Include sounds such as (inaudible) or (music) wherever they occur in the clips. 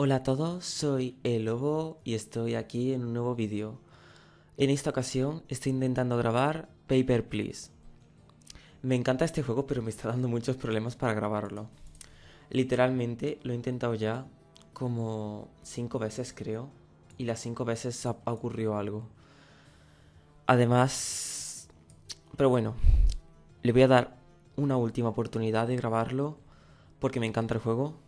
Hola a todos, soy El Lobo y estoy aquí en un nuevo vídeo. En esta ocasión estoy intentando grabar Paper Please. Me encanta este juego pero me está dando muchos problemas para grabarlo. Literalmente lo he intentado ya como 5 veces creo y las 5 veces ha ocurrido algo. Además, pero bueno, le voy a dar una última oportunidad de grabarlo porque me encanta el juego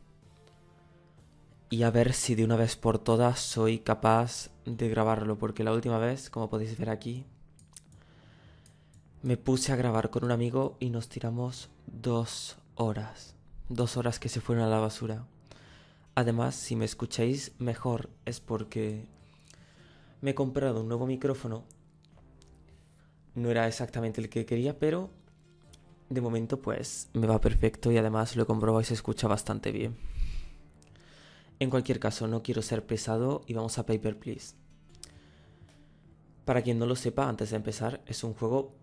y a ver si de una vez por todas soy capaz de grabarlo, porque la última vez, como podéis ver aquí, me puse a grabar con un amigo y nos tiramos dos horas, dos horas que se fueron a la basura. Además, si me escucháis mejor es porque me he comprado un nuevo micrófono. No era exactamente el que quería, pero de momento pues me va perfecto y además lo he comprobado y se escucha bastante bien. En cualquier caso, no quiero ser pesado y vamos a Paper Please. Para quien no lo sepa, antes de empezar, es un juego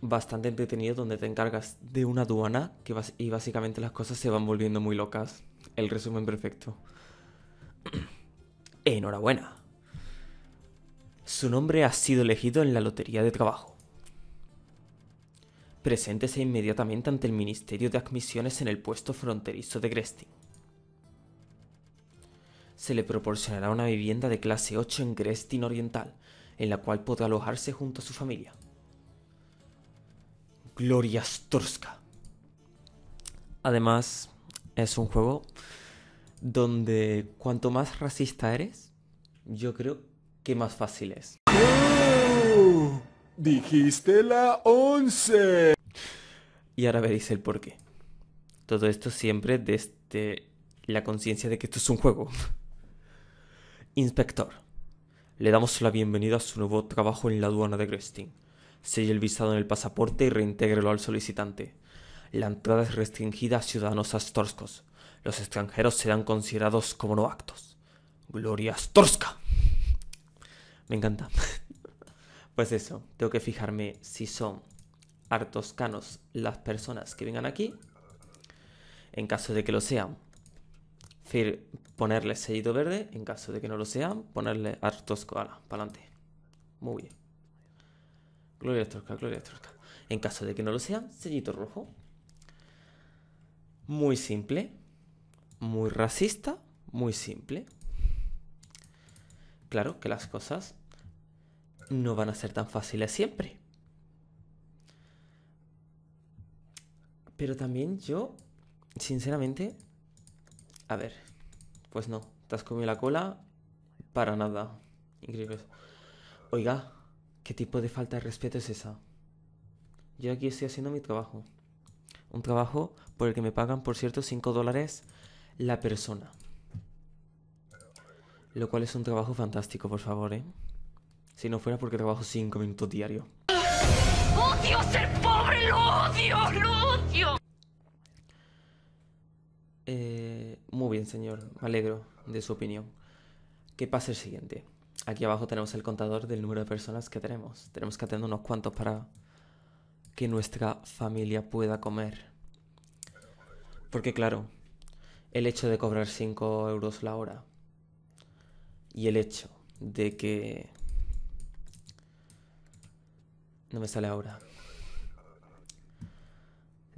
bastante entretenido donde te encargas de una aduana y básicamente las cosas se van volviendo muy locas. El resumen perfecto. (clears throat) Enhorabuena. Su nombre ha sido elegido en la Lotería de Trabajo. Preséntese inmediatamente ante el Ministerio de Admisiones en el puesto fronterizo de Gresting se le proporcionará una vivienda de clase 8 en Grestin Oriental, en la cual podrá alojarse junto a su familia. Gloria Storska. Además, es un juego donde cuanto más racista eres, yo creo que más fácil es. ¡Oh! dijiste la 11. Y ahora veréis el porqué. Todo esto siempre desde la conciencia de que esto es un juego. Inspector. Le damos la bienvenida a su nuevo trabajo en la aduana de Gresting. Selle el visado en el pasaporte y reintégrelo al solicitante. La entrada es restringida a ciudadanos astorscos. Los extranjeros serán considerados como no actos. Gloria Astorska. Me encanta. (laughs) Pues eso, tengo que fijarme si son artoscanos las personas que vengan aquí. En caso de que lo sean, es decir, ponerle sellito verde, en caso de que no lo sean, ponerle artosco para adelante. Muy bien. Gloria Estorca, Gloria En caso de que no lo sean, sellito rojo. Muy simple, muy racista, muy simple. Claro que las cosas no van a ser tan fáciles siempre. Pero también yo, sinceramente, a ver, pues no, te has comido la cola para nada. Increíble. Oiga, ¿qué tipo de falta de respeto es esa? Yo aquí estoy haciendo mi trabajo. Un trabajo por el que me pagan, por cierto, 5 dólares la persona. Lo cual es un trabajo fantástico, por favor, ¿eh? Si no fuera porque trabajo 5 minutos diario. ¡Odio ser pobre! ¡Lo odio! ¡Lo odio! Eh, muy bien, señor. Me alegro de su opinión. ¿Qué pasa el siguiente? Aquí abajo tenemos el contador del número de personas que tenemos. Tenemos que atender unos cuantos para que nuestra familia pueda comer. Porque claro, el hecho de cobrar 5 euros la hora y el hecho de que... No me sale ahora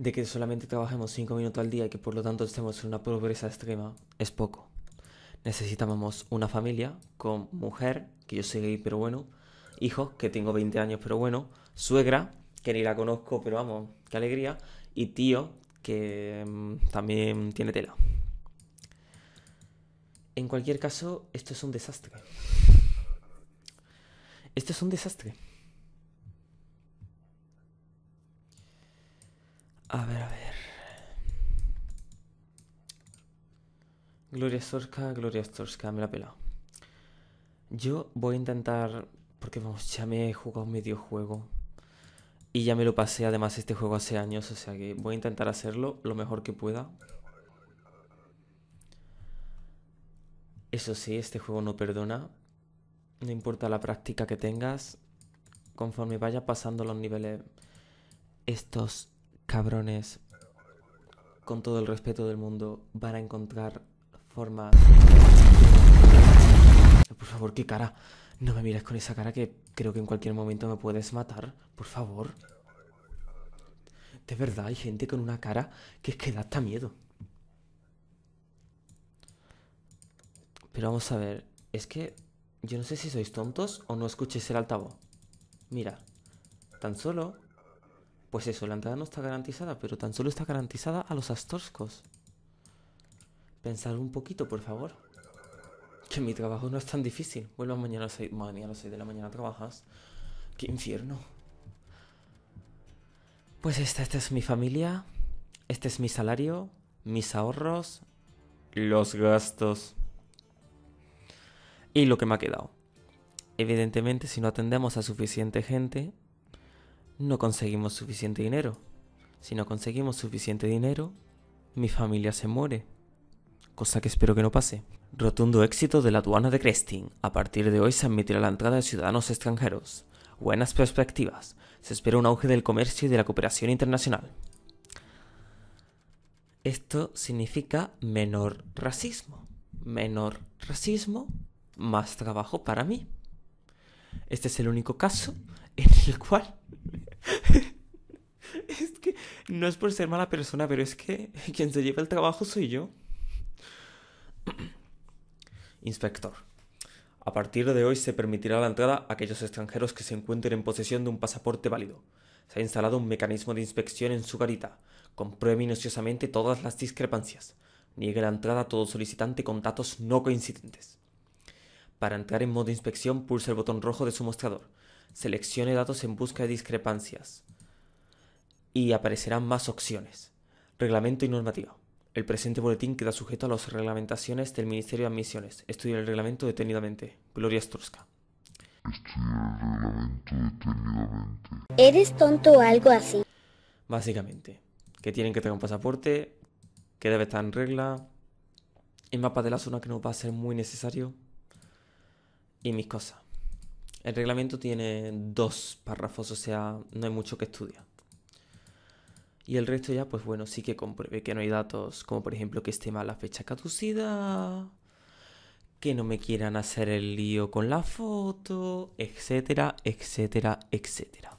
de que solamente trabajemos 5 minutos al día y que por lo tanto estemos en una pobreza extrema es poco. Necesitamos una familia con mujer, que yo soy gay pero bueno, hijo, que tengo 20 años pero bueno, suegra, que ni la conozco pero vamos, qué alegría, y tío, que mm, también tiene tela. En cualquier caso, esto es un desastre. Esto es un desastre. A ver, a ver. Gloria Storska, Gloria Storska, me la pela. Yo voy a intentar. Porque vamos, ya me he jugado un juego. Y ya me lo pasé además este juego hace años, o sea que voy a intentar hacerlo lo mejor que pueda. Eso sí, este juego no perdona. No importa la práctica que tengas, conforme vaya pasando los niveles estos cabrones, con todo el respeto del mundo, van a encontrar formas... Por favor, qué cara. No me mires con esa cara que creo que en cualquier momento me puedes matar. Por favor. De verdad, hay gente con una cara que es que da hasta miedo. Pero vamos a ver. Es que yo no sé si sois tontos o no escuchéis el altavoz. Mira, tan solo pues eso, la entrada no está garantizada, pero tan solo está garantizada a los astorscos. Pensad un poquito, por favor. Que mi trabajo no es tan difícil. Vuelvo mañana a las 6. Mañana a las 6 de la mañana trabajas. ¡Qué infierno! Pues esta, esta es mi familia. Este es mi salario. Mis ahorros. Los gastos. Y lo que me ha quedado. Evidentemente, si no atendemos a suficiente gente, no conseguimos suficiente dinero. Si no conseguimos suficiente dinero, mi familia se muere. Cosa que espero que no pase. Rotundo éxito de la aduana de Cresting. A partir de hoy se admitirá la entrada de ciudadanos extranjeros. Buenas perspectivas. Se espera un auge del comercio y de la cooperación internacional. Esto significa menor racismo. Menor racismo, más trabajo para mí. Este es el único caso en el cual... (laughs) es que no es por ser mala persona, pero es que quien se lleva el trabajo soy yo. (clears throat) Inspector. A partir de hoy se permitirá la entrada a aquellos extranjeros que se encuentren en posesión de un pasaporte válido. Se ha instalado un mecanismo de inspección en su garita. Compruebe minuciosamente todas las discrepancias. Niegue la entrada a todo solicitante con datos no coincidentes. Para entrar en modo inspección pulse el botón rojo de su mostrador. Seleccione datos en busca de discrepancias. Y aparecerán más opciones. Reglamento y normativa. El presente boletín queda sujeto a las reglamentaciones del Ministerio de Admisiones. Estudia el reglamento detenidamente. Gloria Struska. ¿Eres tonto o algo así? Básicamente. Que tienen que tener un pasaporte, que debe estar en regla. El mapa de la zona que no va a ser muy necesario y mis cosas. El reglamento tiene dos párrafos, o sea, no hay mucho que estudiar. Y el resto ya, pues bueno, sí que compruebe que no hay datos, como por ejemplo que esté mal la fecha caducida, que no me quieran hacer el lío con la foto, etcétera, etcétera, etcétera.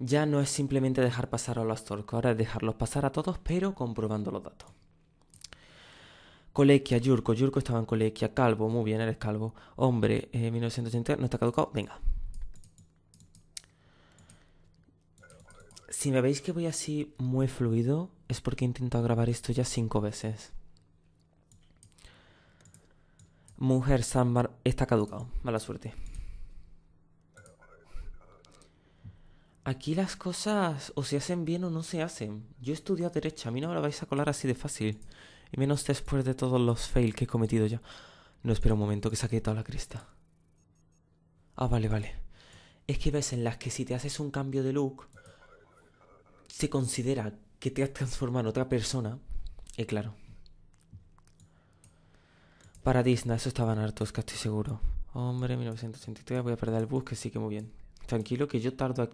Ya no es simplemente dejar pasar a los torcos, ahora es dejarlos pasar a todos, pero comprobando los datos. Colequia, Yurko, Yurko estaba en Colequia, Calvo, muy bien, eres Calvo. Hombre, eh, 1980, no está caducado, venga. Si me veis que voy así muy fluido, es porque he intentado grabar esto ya cinco veces. Mujer Sambar está caducado, mala suerte. Aquí las cosas o se hacen bien o no se hacen. Yo estudio a derecha, a mí no me lo vais a colar así de fácil. Y menos después de todos los fails que he cometido ya. No espera un momento que se ha quitado la cresta. Ah, vale, vale. Es que ves en las que si te haces un cambio de look, se considera que te has transformado en otra persona. Y eh, claro. Para Disney, eso estaban hartos, que estoy seguro. Hombre, 1983, voy a perder el bus, que sí que muy bien. Tranquilo, que yo tardo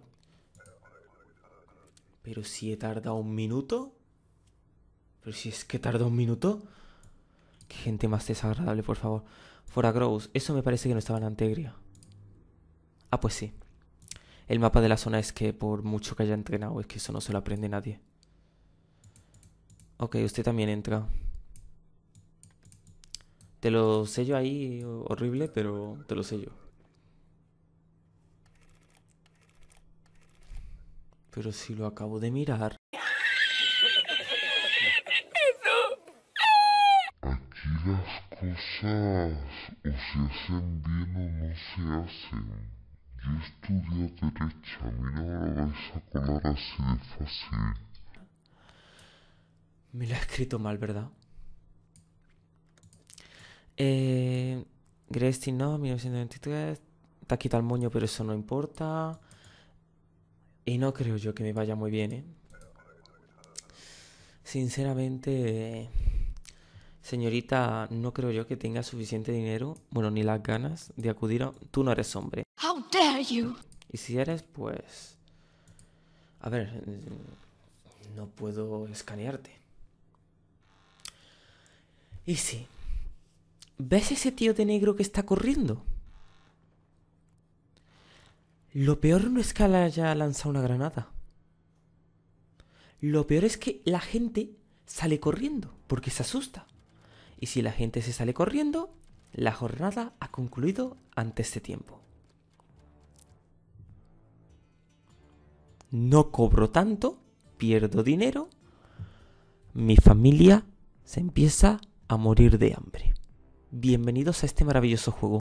Pero si he tardado un minuto. Pero si es que tarda un minuto. Qué gente más desagradable, por favor. Fora Eso me parece que no estaba en Antegria. Ah, pues sí. El mapa de la zona es que por mucho que haya entrenado, es que eso no se lo aprende nadie. Ok, usted también entra. Te lo sello ahí, horrible, pero te lo sello. Pero si lo acabo de mirar. las cosas o se hacen bien o no se hacen. Yo estudio a mí no vais a colar así de fácil. Me lo he escrito mal, ¿verdad? Eh, Gresti, no, 1923. Te ha quitado el moño, pero eso no importa. Y no creo yo que me vaya muy bien, ¿eh? Sinceramente... Señorita, no creo yo que tenga suficiente dinero, bueno, ni las ganas de acudir a... Tú no eres hombre. How dare you? Y si eres, pues... A ver, no puedo escanearte. Y si ¿Ves ese tío de negro que está corriendo? Lo peor no es que haya lanzado una granada. Lo peor es que la gente sale corriendo porque se asusta y si la gente se sale corriendo, la jornada ha concluido antes de este tiempo. No cobro tanto, pierdo dinero, mi familia se empieza a morir de hambre. Bienvenidos a este maravilloso juego.